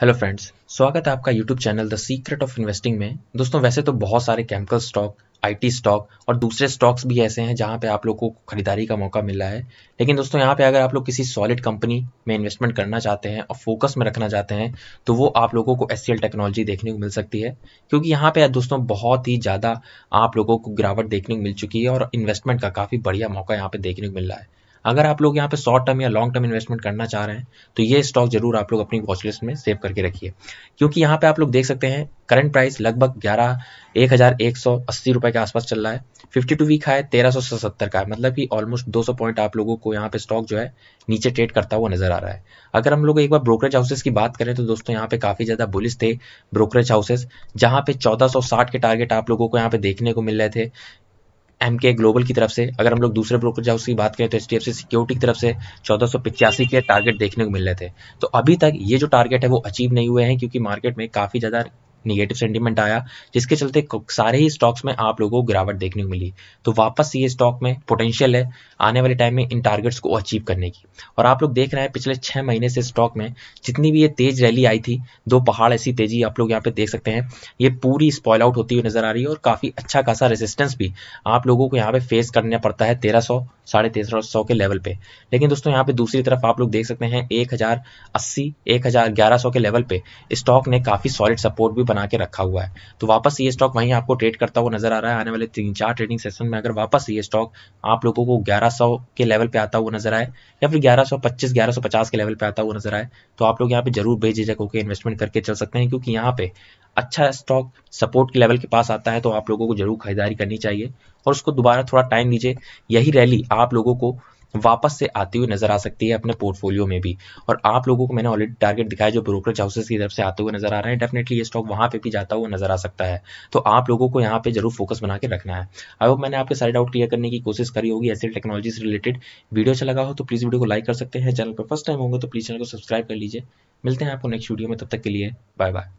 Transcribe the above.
hello friends स्वागत है आपका YouTube channel the secret of investing में दोस्तों वैसे तो बहुत सारे केमिकल स्टॉक आईटी स्टॉक और दूसरे स्टॉक्स भी ऐसे हैं जहां पे आप लोगों को खरीदारी का मौका मिला है लेकिन दोस्तों यहां पे अगर आप लोग किसी सॉलिड कंपनी में इन्वेस्टमेंट करना चाहते हैं और फोकस में रखना चाहते हैं तो वो आप लोगों को एस टेक्नोलॉजी देखने को मिल सकती है क्योंकि यहाँ पे दोस्तों बहुत ही ज़्यादा आप लोगों को गिरावट देखने को मिल चुकी है और इन्वेस्टमेंट का काफ़ी बढ़िया मौका यहाँ पे देखने को मिल रहा है अगर आप लोग यहाँ पे शॉर्ट टर्म या लॉन्ग टर्म इन्वेस्टमेंट करना चाह रहे हैं तो ये स्टॉक जरूर आप लोग अपनी वॉचलिस्ट में सेव करके रखिए क्योंकि यहाँ पे आप लोग देख सकते हैं करंट प्राइस लगभग ग्यारह एक हजार एक सौ अस्सी रुपए के आसपास चल रहा है फिफ्टी टू वीक है तेरह सौ सत्तर का है मतलब कि ऑलमोस्ट दो सौ पॉइंट आप लोगों को यहाँ पे स्टॉक जो है नीचे ट्रेड करता हुआ नजर आ रहा है अगर हम लोग एक बार ब्रोकरेज हाउसेस की बात करें तो दोस्तों यहाँ पे काफी ज्यादा बुलिस थे ब्रोकरेज हाउसेस जहाँ पे चौदह सौ साठ के टारगेट आप लोगों को यहाँ पे देखने को मिल रहे थे एम के ग्लोबल की तरफ से अगर हम लोग दूसरे ब्रोकर हाउस की बात करें तो H D F C security की तरफ से चौदह के टारगेट देखने को मिल रहे थे तो अभी तक ये जो टारगेट है वो अचीव नहीं हुए हैं क्योंकि मार्केट में काफ़ी ज़्यादा निगेटिव सेंटीमेंट आया जिसके चलते सारे ही स्टॉक्स में आप लोगों को गिरावट देखने को मिली तो वापस ये स्टॉक में पोटेंशियल है आने वाले टाइम में इन टारगेट्स को अचीव करने की और आप लोग देख रहे हैं पिछले छः महीने से स्टॉक में जितनी भी ये तेज रैली आई थी दो पहाड़ ऐसी तेजी आप लोग यहाँ पे देख सकते हैं ये पूरी स्पॉयल आउट होती हुई नजर आ रही है और काफ़ी अच्छा खासा रेजिस्टेंस भी आप लोगों को यहाँ पे फेस करना पड़ता है तेरह सौ साढ़े तेरह सौ के लेवल पे लेकिन दोस्तों यहाँ पे दूसरी तरफ आप लोग देख सकते हैं एक हज़ार अस्सी एक हज़ार ग्यारह सौ के लेवल पे स्टॉक ने काफ़ी सॉलिड सपोर्ट भी बना के रखा हुआ है तो वापस ये स्टॉक वहीं आपको ट्रेड करता हुआ नजर आ रहा है आने वाले तीन चार ट्रेडिंग सेशन में अगर वापस ये स्टॉक आप लोगों को 1100 के लेवल पे आता हुआ नजर आए या फिर 1125 1150 के लेवल पे आता हुआ नजर आए तो आप लोग यहाँ पे जरूर भेज दीजिए क्योंकि इन्वेस्टमेंट करके चल सकते हैं क्योंकि यहाँ पे अच्छा स्टॉक सपोर्ट के लेवल के पास आता है तो आप लोगों को जरूर खरीदारी करनी चाहिए और उसको दोबारा थोड़ा टाइम दीजिए यही रैली आप लोगों को वापस से आती हुई नजर आ सकती है अपने पोर्टफोलियो में भी और आप लोगों को मैंने ऑलरेडी टारगेट दिखाया जो ब्रोकरेज हाउसेस की तरफ से आते हुए नजर आ रहे हैं डेफिनेटली ये स्टॉक वहां पे भी जाता हुआ नजर आ सकता है तो आप लोगों को यहाँ पे जरूर फोकस बना के रखना है आई होप मैंने आपके सारे डाउट क्लियर करने की कोशिश करी होगी ऐसे टेक्नोलॉजी से रिलेटेड वीडियो अच्छा लगा हो तो प्लीज़ वीडियो को लाइक कर सकते हैं चैनल पर फर्स्ट टाइम होंगे तो प्लीज़ चैनल को सब्सक्राइब कर लीजिए मिलते हैं आपको नेक्स्ट वीडियो में तब तक के लिए बाय बाय